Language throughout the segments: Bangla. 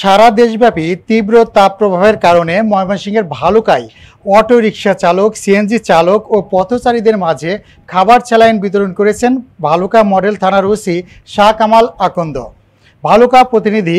সারা দেশব্যাপী তীব্র তাপ প্রভাবের কারণে ময়মনসিংহের ভালুকায় অটো রিক্সা চালক সিএনজি চালক ও পথচারীদের মাঝে খাবার স্যালাইন বিতরণ করেছেন ভালুকা মডেল থানার ওসি শাহ কামাল আকন্দ ভালুকা প্রতিনিধি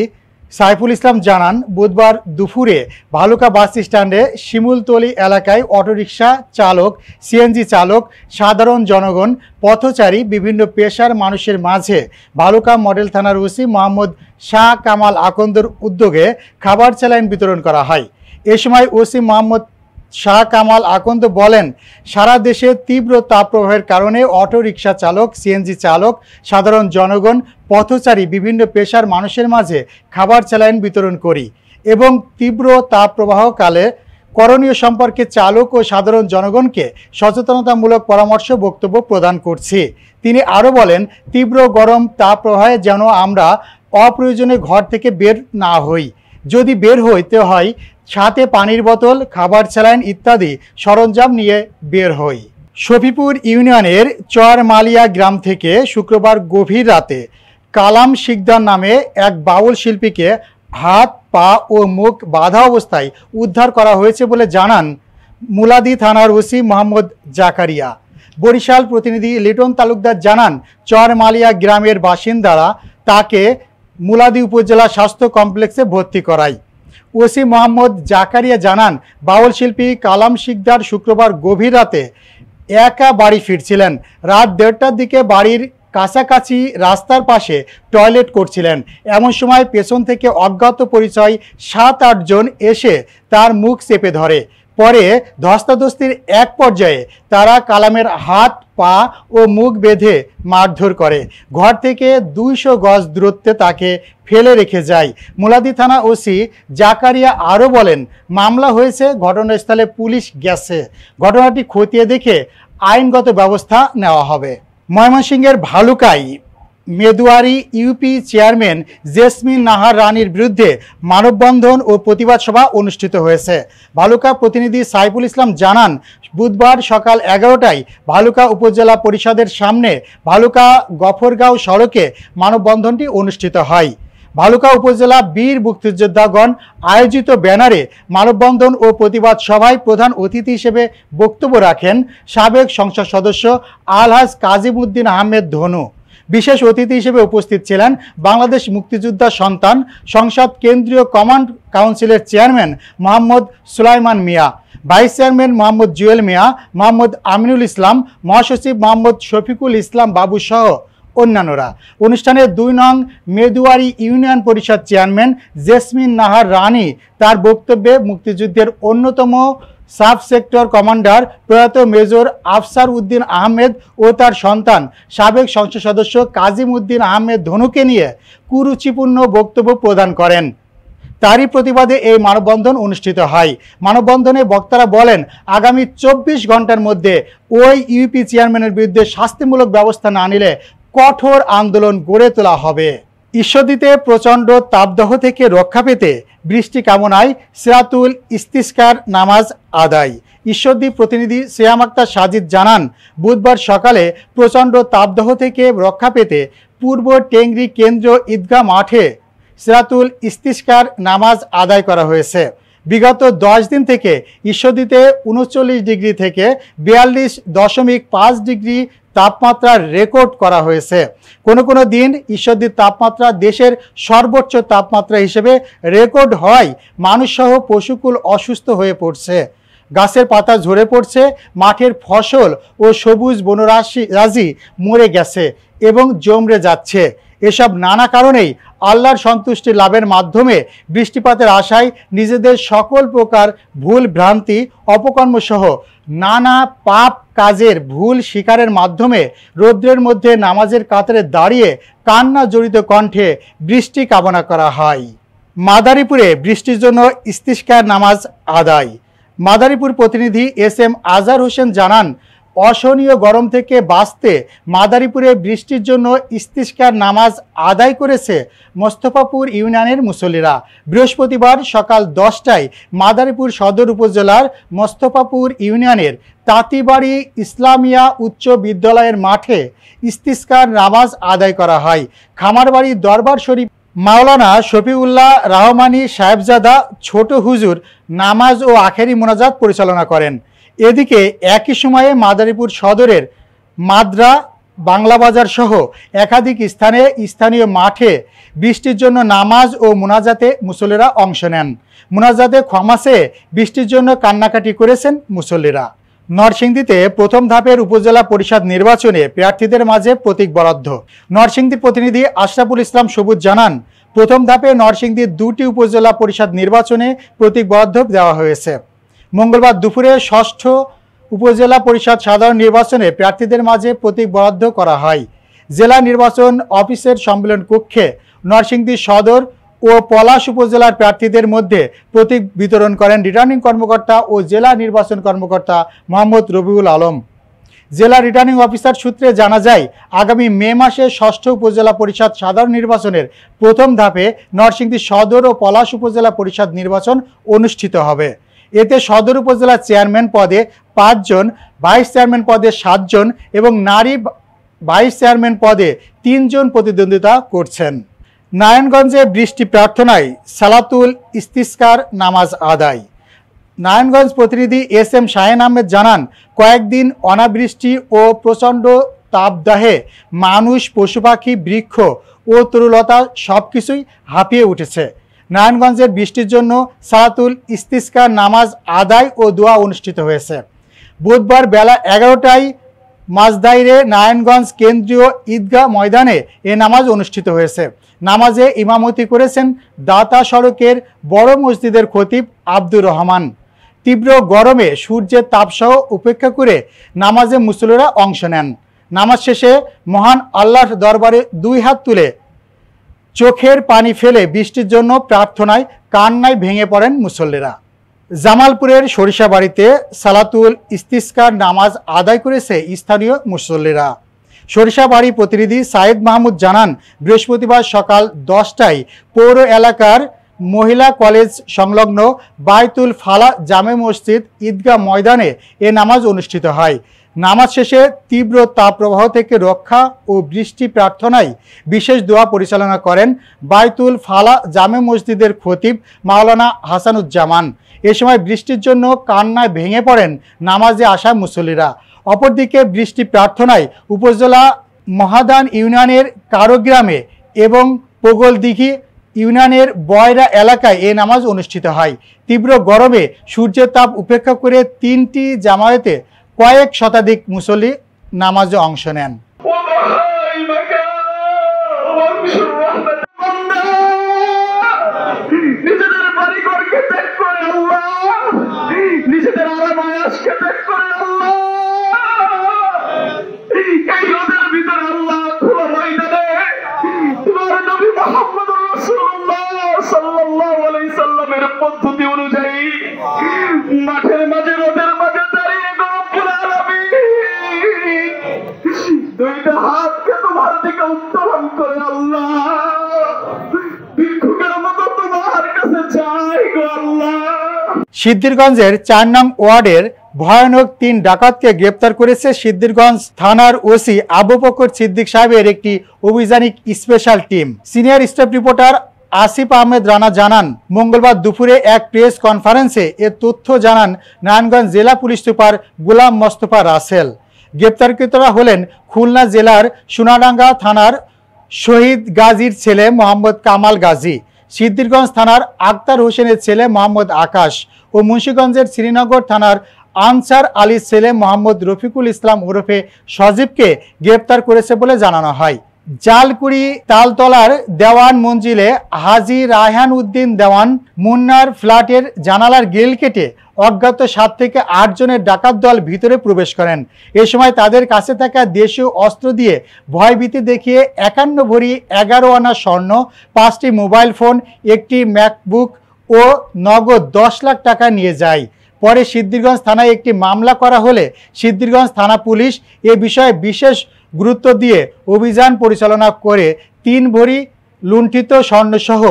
সাইফুল ইসলাম জানান বুধবার দুপুরে ভালুকা বাস স্ট্যান্ডে শিমুলতলি এলাকায় অটোরিকশা চালক সিএনজি চালক সাধারণ জনগণ পথচারী বিভিন্ন পেশার মানুষের মাঝে ভালুকা মডেল থানার ওসি মোহাম্মদ শাহ কামাল আকন্দর উদ্যোগে খাবার স্যালাইন বিতরণ করা হয় এ সময় ওসি মোহাম্মদ শাহ কামাল আকন্দ বলেন সারা দেশে তীব্র তাপপ্রবাহের কারণে রিক্সা চালক সিএনজি চালক সাধারণ জনগণ পথচারী বিভিন্ন পেশার মানুষের মাঝে খাবার চালাইন বিতরণ করি এবং তীব্র তাপপ্রবাহকালে করণীয় সম্পর্কে চালক ও সাধারণ জনগণকে সচেতনতামূলক পরামর্শ বক্তব্য প্রদান করছি তিনি আরও বলেন তীব্র গরম তাপপ্রবাহে যেন আমরা অপ্রয়োজনে ঘর থেকে বের না হই যদি বের হইতে হয় সাথে পানির বোতল খাবার স্যালাইন ইত্যাদি সরঞ্জাম নিয়ে বের হই শফিপুর ইউনিয়নের চরমালিয়া গ্রাম থেকে শুক্রবার গভীর রাতে কালাম শিকদার নামে এক বাউল শিল্পীকে হাত পা ও মুখ বাধা অবস্থায় উদ্ধার করা হয়েছে বলে জানান মুলাদি থানার ওসি মোহাম্মদ জাকারিয়া বরিশাল প্রতিনিধি লিটন তালুকদার জানান চরমালিয়া গ্রামের বাসিন্দারা তাকে মুলাদি উপজেলা স্বাস্থ্য কমপ্লেক্সে ভর্তি করায় ওসি মোহাম্মদ জাকারিয়া জানান বাউল শিল্পী কালাম শিকদার শুক্রবার গভীর রাতে একা বাড়ি ফিরছিলেন রাত দেড়টার দিকে বাড়ির কাছাকাছি রাস্তার পাশে টয়লেট করছিলেন এমন সময় পেছন থেকে অজ্ঞাত পরিচয় সাত আটজন এসে তার মুখ চেপে ধরে পরে ধস্তাধস্তির এক পর্যায়ে তারা কালামের হাত পা ও মুখ বেঁধে মারধর করে ঘর থেকে দুইশো গজ দূরত্বে তাকে ফেলে রেখে যায় মুলাদি থানা ওসি জাকারিয়া আরও বলেন মামলা হয়েছে ঘটনাস্থলে পুলিশ গেছে ঘটনাটি খতিয়ে দেখে আইনগত ব্যবস্থা নেওয়া হবে ময়মনসিংহের ভালুকাই মেদুয়ারি ইউপি চেয়ারম্যান জেসমিন নাহার রানীর বিরুদ্ধে মানববন্ধন ও প্রতিবাদ সভা অনুষ্ঠিত হয়েছে ভালুকা প্রতিনিধি সাইফুল ইসলাম জানান বুধবার সকাল এগারোটায় ভালুকা উপজেলা পরিষদের সামনে ভালুকা গফরগাঁও সড়কে মানববন্ধনটি অনুষ্ঠিত হয় ভালুকা উপজেলা বীর মুক্তিযোদ্ধাগণ আয়োজিত ব্যানারে মানববন্ধন ও প্রতিবাদ সভায় প্রধান অতিথি হিসেবে বক্তব্য রাখেন সাবেক সংসদ সদস্য আলহাজ কাজিমুদ্দিন আহমেদ ধনু বিশেষ অতিথি হিসেবে উপস্থিত ছিলেন বাংলাদেশ মুক্তিযোদ্ধা সন্তান সংসদ কেন্দ্রীয় কমান্ড কাউন্সিলের chairman Mohammad Sulaiman Mia vice chairman Mohammad Jewel Mia Mohammad Aminul Islam মহাসচিব মোহাম্মদ শফিকুল ইসলাম বাবু সহ অন্যান্যরা অনুষ্ঠানে দুই নং মেদুয়ারি ইউনিয়ন পরিষদ চেয়ারম্যান জেসমিন নাহার রানী তার বক্তব্যে মুক্তিযুদ্ধের অন্যতম সাব সেক্টর কমান্ডার প্রয়াত মেজর আফসার উদ্দিন আহমেদ ও তার সন্তান সাবেক সংসদ সদস্য কাজিম উদ্দিন আহমেদ ধনুকে নিয়ে কুরুচিপূর্ণ বক্তব্য প্রদান করেন তারই প্রতিবাদে এই মানববন্ধন অনুষ্ঠিত হয় মানববন্ধনে বক্তারা বলেন আগামী চব্বিশ ঘন্টার মধ্যে ওই ইউপি চেয়ারম্যানের বিরুদ্ধে শাস্তিমূলক ব্যবস্থা না নিলে কঠোর আন্দোলন গড়ে তোলা হবে ঈশ্বরদীতে প্রচণ্ড তাপদহ থেকে রক্ষা পেতে বৃষ্টি কামনায় সিরাতুল ইস্তিস্কার নামাজ আদায় ঈশ্বরদী প্রতিনিধি শ্রেয়াম আক্তার সাজিদ জানান বুধবার সকালে প্রচণ্ড তাপদহ থেকে রক্ষা পেতে পূর্ব টেংরি কেন্দ্র ঈদগাহ মাঠে সিরাতুল ইস্তিস্কার নামাজ আদায় করা হয়েছে বিগত দশ দিন থেকে ঈশ্বরদীতে উনচল্লিশ ডিগ্রি থেকে বিয়াল্লিশ দশমিক পাঁচ ডিগ্রি তাপমাত্রা রেকর্ড করা হয়েছে কোনো কোনো দিন ঈশ্বরদীর তাপমাত্রা দেশের সর্বোচ্চ তাপমাত্রা হিসেবে রেকর্ড হয় মানুষসহ পশুকুল অসুস্থ হয়ে পড়ছে গাছের পাতা ঝরে পড়ছে মাঠের ফসল ও সবুজ বনরাশি রাজি মরে গেছে এবং জমরে যাচ্ছে এসব নানা কারণেই আল্লাহর সন্তুষ্টি লাভের মাধ্যমে বৃষ্টিপাতের আশায় নিজেদের সকল প্রকার ভুল ভ্রান্তি অপকর্মসহ নানা পাপ কাজের ভুল শিকারের মাধ্যমে রৌদ্রের মধ্যে নামাজের কাতারে দাঁড়িয়ে কান্না জড়িত কণ্ঠে বৃষ্টি কামনা করা হয় মাদারীপুরে বৃষ্টির জন্য ইস্তিস্কার নামাজ আদায় মাদারীপুর প্রতিনিধি এস এম আজার হোসেন জানান অসহনীয় গরম থেকে বাঁচতে মাদারীপুরে বৃষ্টির জন্য ইস্তিস্কার নামাজ আদায় করেছে মোস্তফাপুর ইউনিয়নের মুসলিরা বৃহস্পতিবার সকাল দশটায় মাদারীপুর সদর উপজেলার মোস্তফাপুর ইউনিয়নের তাঁতিবাড়ি ইসলামিয়া উচ্চ বিদ্যালয়ের মাঠে ইস্তিস্কার নামাজ আদায় করা হয় খামারবাড়ি দরবার শরীফ মাওলানা শফিউল্লাহ রাহমানি সাহেবজাদা ছোট হুজুর নামাজ ও আখেরি মোনাজাত পরিচালনা করেন এদিকে একই সময়ে মাদারীপুর সদরের মাদ্রা বাংলাবাজার সহ একাধিক স্থানে স্থানীয় মাঠে বৃষ্টির জন্য নামাজ ও মুনাজাতে মুসল্লিরা অংশ নেন মুনাজাতে ক্ষমাসে বৃষ্টির জন্য কান্নাকাটি করেছেন মুসল্লিরা নরসিংদীতে প্রথম ধাপের উপজেলা পরিষদ নির্বাচনে প্রার্থীদের মাঝে প্রতীক বরাদ্দ নরসিংদী প্রতিনিধি আশরাফুল ইসলাম সবুজ জানান প্রথম ধাপে নরসিংদীর দুটি উপজেলা পরিষদ নির্বাচনে প্রতীক বরাদ্দ দেওয়া হয়েছে মঙ্গলবার দুপুরে ষষ্ঠ উপজেলা পরিষদ সাধারণ নির্বাচনে প্রার্থীদের মাঝে প্রতীক বরাদ্দ করা হয় জেলা নির্বাচন অফিসের সম্মেলন কক্ষে নরসিংদী সদর ও পলাশ উপজেলার প্রার্থীদের মধ্যে প্রতীক বিতরণ করেন রিটার্নিং কর্মকর্তা ও জেলা নির্বাচন কর্মকর্তা মোহাম্মদ রবিউল আলম জেলা রিটার্নিং অফিসার সূত্রে জানা যায় আগামী মে মাসে ষষ্ঠ উপজেলা পরিষদ সাধারণ নির্বাচনের প্রথম ধাপে নরসিংদী সদর ও পলাশ উপজেলা পরিষদ নির্বাচন অনুষ্ঠিত হবে এতে সদর উপজেলা চেয়ারম্যান পদে পাঁচজন ভাইস চেয়ারম্যান পদে সাতজন এবং নারী ভাইস চেয়ারম্যান পদে তিনজন প্রতিদ্বন্দ্বিতা করছেন নারায়ণগঞ্জে বৃষ্টি প্রার্থনায় সালাতুল ইস্তিস্কার নামাজ আদায় নারায়ণগঞ্জ প্রতিনিধি এস এম শাহেন আহমেদ জানান কয়েকদিন অনাবৃষ্টি ও প্রচণ্ড তাপদাহে মানুষ পশু পাখি বৃক্ষ ও তরুলতা সব কিছুই হাঁপিয়ে উঠেছে নারায়ণগঞ্জের বৃষ্টির জন্য সালাতুল ইস্তিস্কার নামাজ আদায় ও দোয়া অনুষ্ঠিত হয়েছে বুধবার বেলা এগারোটায় মাজদাইরে নারায়ণগঞ্জ কেন্দ্রীয় ঈদগাহ ময়দানে এ নামাজ অনুষ্ঠিত হয়েছে নামাজে ইমামতি করেছেন দাতা সড়কের বড় মসজিদের খতিব আব্দুর রহমান তীব্র গরমে সূর্যের তাপসহ উপেক্ষা করে নামাজে মুসলিরা অংশ নেন নামাজ শেষে মহান আল্লাহর দরবারে দুই হাত তুলে চোখের পানি ফেলে বৃষ্টির জন্য প্রার্থনায় কান্নায় ভেঙে পড়েন মুসল্লিরা জামালপুরের সরিষাবাড়িতে সালাতুল ইস্তিস্কার নামাজ আদায় করেছে স্থানীয় মুসল্লিরা সরিষাবাড়ি প্রতিনিধি সাইদ মাহমুদ জানান বৃহস্পতিবার সকাল দশটায় পৌর এলাকার মহিলা কলেজ সংলগ্ন বায়তুল ফালা জামে মসজিদ ঈদগাহ ময়দানে এ নামাজ অনুষ্ঠিত হয় নামাজ শেষে তীব্র তাপপ্রবাহ থেকে রক্ষা ও বৃষ্টি প্রার্থনায় বিশেষ দোয়া পরিচালনা করেন বাইতুল ফালা জামে মসজিদের খতিব মাওলানা হাসানুজ্জামান এ সময় বৃষ্টির জন্য কান্নায় ভেঙে পড়েন নামাজে আসা মুসল্লিরা অপরদিকে বৃষ্টি প্রার্থনায় উপজেলা মহাদান ইউনিয়নের কারোগ্রামে এবং পোগলদিঘি ইউনানের বয়রা এলাকায় এ নামাজ অনুষ্ঠিত হয় তীব্র গরমে সূর্যের তাপ উপেক্ষা করে তিনটি জামায়াতে কয়েক শতাধিক মুসলি নামাজে অংশ নেন পদ্ধতি অনুযায়ী মাঠের মাঝে সিদ্ধিরগঞ্জের চার নং ওয়ার্ডের ভয়ানক তিন ডাকাতকে গ্রেপ্তার করেছে সিদ্ধিরগঞ্জ থানার ওসি আবু বকর সিদ্দিক সাহেবের একটি অভিযানিক special team senior staff reporter Asif Ahmed Rana জানান মঙ্গলবার দুপুরে এক প্রেস কনফারেন্সে এ তথ্য জানান নারায়ণগঞ্জ জেলা পুলিশ সুপার গোলাম মোস্তফা রাসেল গ্রেপ্তারকৃতরা হলেন খুলনা জেলার সোনাডাঙ্গা থানার শহীদ গাজীর ছেলে মোহাম্মদ কামাল গাজী সিদ্দিরগঞ্জ থানার আক্তার হোসেনের ছেলে মোহাম্মদ আকাশ ও মুন্সীগঞ্জের শ্রীনগর থানার আনসার আলীর ছেলে মোহাম্মদ রফিকুল ইসলাম ওরফে সজীবকে গ্রেপ্তার করেছে বলে জানানো হয় জালকুড়ি তালতলার দেওয়ান মঞ্জিলে হাজি রায়হান উদ্দিন দেওয়ান মুন্নার ফ্ল্যাটের জানালার গিল কেটে অজ্ঞাত সাত থেকে আট জনের ডাকাত দল ভিতরে প্রবেশ করেন এ সময় তাদের কাছে থাকা দেশীয় অস্ত্র দিয়ে ভয়ভীতি দেখিয়ে একান্ন ভরি এগারো আনা স্বর্ণ পাঁচটি মোবাইল ফোন একটি ম্যাকবুক ও নগদ দশ লাখ টাকা নিয়ে যায় পরে সিদ্ধিরগঞ্জ থানায় একটি মামলা করা হলে সিদ্ধিরগঞ্জ থানা পুলিশ এ বিষয়ে বিশেষ গুরুত্ব দিয়ে অভিযান পরিচালনা করে তিন ভরি লুণ্ঠিত স্বর্ণসহ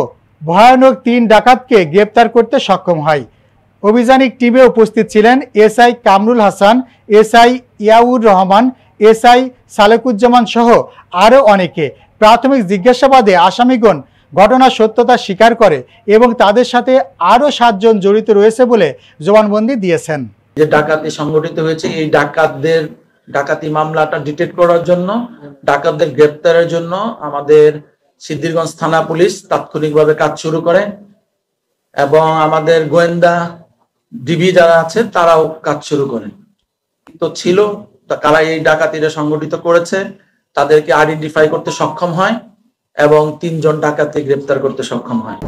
ভয়ানক তিন ডাকাতকে গ্রেপ্তার করতে সক্ষম হয় অভিযানিক টিমে উপস্থিত ছিলেন SI Kamrul Hasan SI Yaur Rahman SI Salekuzzaman সহ আরও অনেকে প্রাথমিক জিজ্ঞাসাবাদে আসামিগণ ঘটনার সত্যতা স্বীকার করে এবং তাদের সাথে আরও সাতজন জড়িত রয়েছে বলে জবানবন্দি দিয়েছেন যে ডাকাতি সংগঠিত হয়েছে এই ডাকাতদের ডাকাতি মামলাটা ডিটেক্ট করার জন্য ডাকাতদের গ্রেপ্তারের জন্য আমাদের সিদ্ধিরগঞ্জ থানা পুলিশ তাৎক্ষণিকভাবে কাজ শুরু করে এবং আমাদের গোয়েন্দা ডিবি যারা আছে তারাও কাজ শুরু করে তো ছিল কারা এই ডাকাতিরা সংগঠিত করেছে তাদেরকে আইডেন্টিফাই করতে সক্ষম হয় এবং তিনজন ডাকাতি গ্রেপ্তার করতে সক্ষম হয়